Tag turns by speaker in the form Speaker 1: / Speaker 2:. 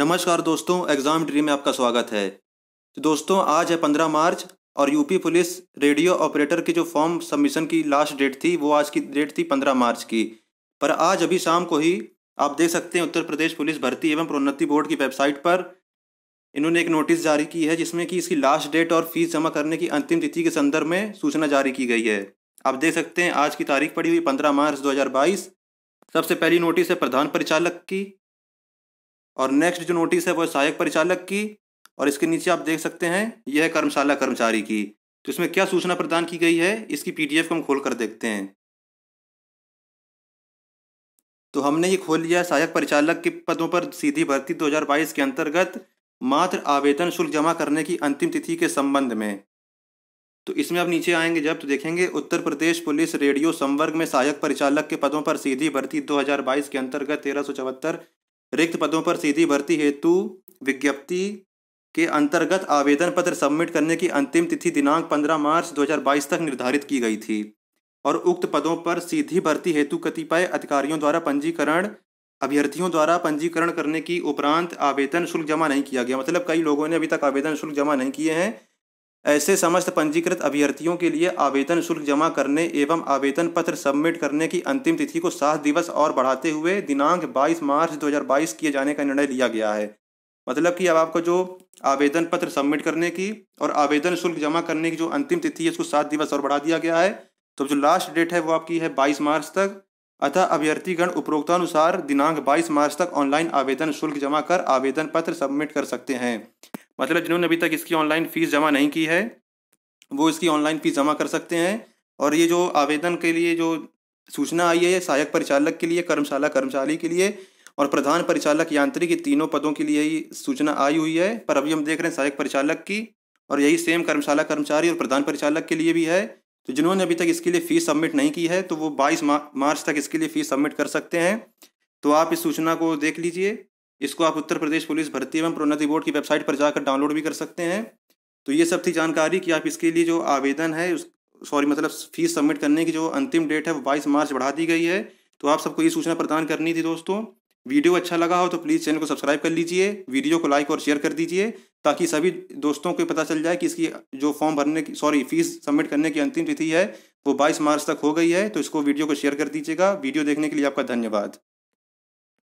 Speaker 1: नमस्कार दोस्तों exam dream में आपका स्वागत है तो दोस्तों आज है पंद्रह मार्च और यूपी पुलिस रेडियो ऑपरेटर की जो फॉर्म सबमिशन की लास्ट डेट थी वो आज की डेट थी पंद्रह मार्च की पर आज अभी शाम को ही आप देख सकते हैं उत्तर प्रदेश पुलिस भर्ती एवं प्रोन्नति बोर्ड की वेबसाइट पर इन्होंने एक नोटिस जारी की है जिसमें कि इसकी लास्ट डेट और फीस जमा करने की अंतिम तिथि के संदर्भ में सूचना जारी की गई है आप देख सकते हैं आज की तारीख पड़ी हुई पंद्रह मार्च दो सबसे पहली नोटिस है प्रधान परिचालक की और नेक्स्ट जो नोटिस है वो सहायक परिचालक की और इसके नीचे आप देख सकते हैं यह है कर्मशाला कर्मचारी की तो इसमें क्या सूचना प्रदान की गई है इसकी पीडीएफ को हम खोल कर देखते हैं तो हमने ये खोल लिया सहायक परिचालक के पदों पर सीधी भर्ती 2022 के अंतर्गत मात्र आवेदन शुल्क जमा करने की अंतिम तिथि के संबंध में तो इसमें आप नीचे आएंगे जब तो देखेंगे उत्तर प्रदेश पुलिस रेडियो संवर्ग में सहायक परिचालक के पदों पर सीधी भर्ती 2022 के अंतर्गत तेरह रिक्त पदों पर सीधी भर्ती हेतु विज्ञप्ति के अंतर्गत आवेदन पत्र सबमिट करने की अंतिम तिथि दिनांक 15 मार्च 2022 तक निर्धारित की गई थी और उक्त पदों पर सीधी भर्ती हेतु कतिपय अधिकारियों द्वारा पंजीकरण अभ्यर्थियों द्वारा पंजीकरण करने की उपरांत आवेदन शुल्क जमा नहीं किया गया मतलब कई लोगों ने अभी तक आवेदन शुल्क जमा नहीं किए हैं ऐसे समस्त पंजीकृत अभ्यर्थियों के लिए आवेदन शुल्क जमा करने एवं आवेदन पत्र सबमिट करने की अंतिम तिथि को सात दिवस और बढ़ाते हुए दिनांक 22 मार्च 2022 किए जाने का निर्णय लिया गया है मतलब कि अब आपको जो आवेदन पत्र सबमिट करने की और आवेदन शुल्क जमा करने की जो अंतिम तिथि है उसको सात दिवस और बढ़ा दिया गया है तो जो लास्ट डेट है वो आपकी है बाईस मार्च तक अतः अभ्यर्थीगण उपरोक्तानुसार दिनांक 22 मार्च तक ऑनलाइन आवेदन शुल्क जमा कर आवेदन पत्र सबमिट कर सकते हैं मतलब जिन्होंने अभी तक इसकी ऑनलाइन फ़ीस जमा नहीं की है वो इसकी ऑनलाइन फ़ीस जमा कर सकते हैं और ये जो आवेदन के लिए जो सूचना आई है सहायक परिचालक के लिए कर्मशाला कर्मचारी के लिए और प्रधान परिचालक यांत्रिक तीनों पदों के लिए ही सूचना आई हुई है पर अभी हम देख रहे हैं सहायक परिचालक की और यही सेम कर्मशाला कर्मचारी और प्रधान परिचालक के लिए भी है तो जिन्होंने अभी तक इसके लिए फ़ीस सबमिट नहीं की है तो वो 22 मार्च तक इसके लिए फ़ीस सबमिट कर सकते हैं तो आप इस सूचना को देख लीजिए इसको आप उत्तर प्रदेश पुलिस भर्ती एवं प्रोन्नति बोर्ड की वेबसाइट पर जाकर डाउनलोड भी कर सकते हैं तो ये सब थी जानकारी कि आप इसके लिए जो आवेदन है उस सॉरी मतलब फीस सबमिट करने की जो अंतिम डेट है वो बाईस मार्च बढ़ा दी गई है तो आप सबको ये सूचना प्रदान करनी थी दोस्तों वीडियो अच्छा लगा हो तो प्लीज़ चैनल को सब्सक्राइब कर लीजिए वीडियो को लाइक और शेयर कर दीजिए ताकि सभी दोस्तों को पता चल जाए कि इसकी जो फॉर्म भरने की सॉरी फीस सबमिट करने की अंतिम तिथि है वो 22 मार्च तक हो गई है तो इसको वीडियो को शेयर कर दीजिएगा वीडियो देखने के लिए आपका धन्यवाद